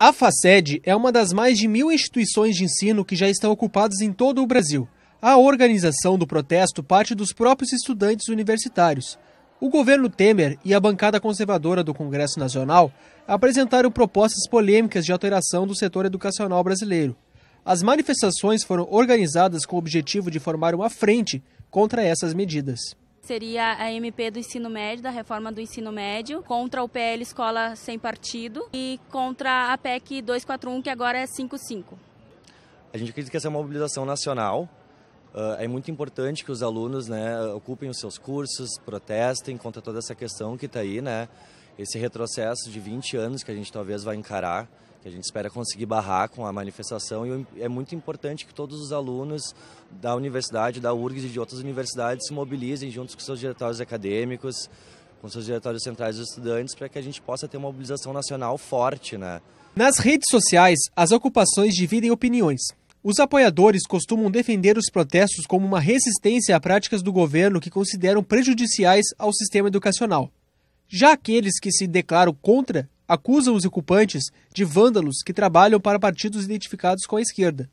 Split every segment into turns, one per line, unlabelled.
A FACED é uma das mais de mil instituições de ensino que já estão ocupadas em todo o Brasil. A organização do protesto parte dos próprios estudantes universitários. O governo Temer e a bancada conservadora do Congresso Nacional apresentaram propostas polêmicas de alteração do setor educacional brasileiro. As manifestações foram organizadas com o objetivo de formar uma frente contra essas medidas
seria a MP do ensino médio, da reforma do ensino médio, contra o PL Escola Sem Partido e contra a PEC 241, que agora é 55.
A gente acredita que essa é uma mobilização nacional. Ah, é muito importante que os alunos né, ocupem os seus cursos, protestem contra toda essa questão que está aí, né? esse retrocesso de 20 anos que a gente talvez vai encarar, que a gente espera conseguir barrar com a manifestação e é muito importante que todos os alunos da universidade, da URGS e de outras universidades se mobilizem juntos com seus diretórios acadêmicos, com seus diretórios centrais de estudantes, para que a gente possa ter uma mobilização nacional forte. Né?
Nas redes sociais, as ocupações dividem opiniões. Os apoiadores costumam defender os protestos como uma resistência a práticas do governo que consideram prejudiciais ao sistema educacional. Já aqueles que se declaram contra acusam os ocupantes de vândalos que trabalham para partidos identificados com a esquerda.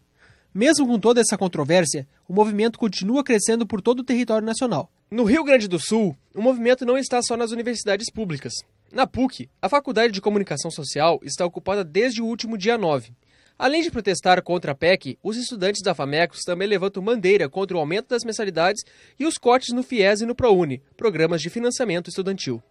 Mesmo com toda essa controvérsia, o movimento continua crescendo por todo o território nacional. No Rio Grande do Sul, o movimento não está só nas universidades públicas. Na PUC, a Faculdade de Comunicação Social está ocupada desde o último dia 9. Além de protestar contra a PEC, os estudantes da FAMECOS também levantam bandeira contra o aumento das mensalidades e os cortes no FIES e no ProUni, programas de financiamento estudantil.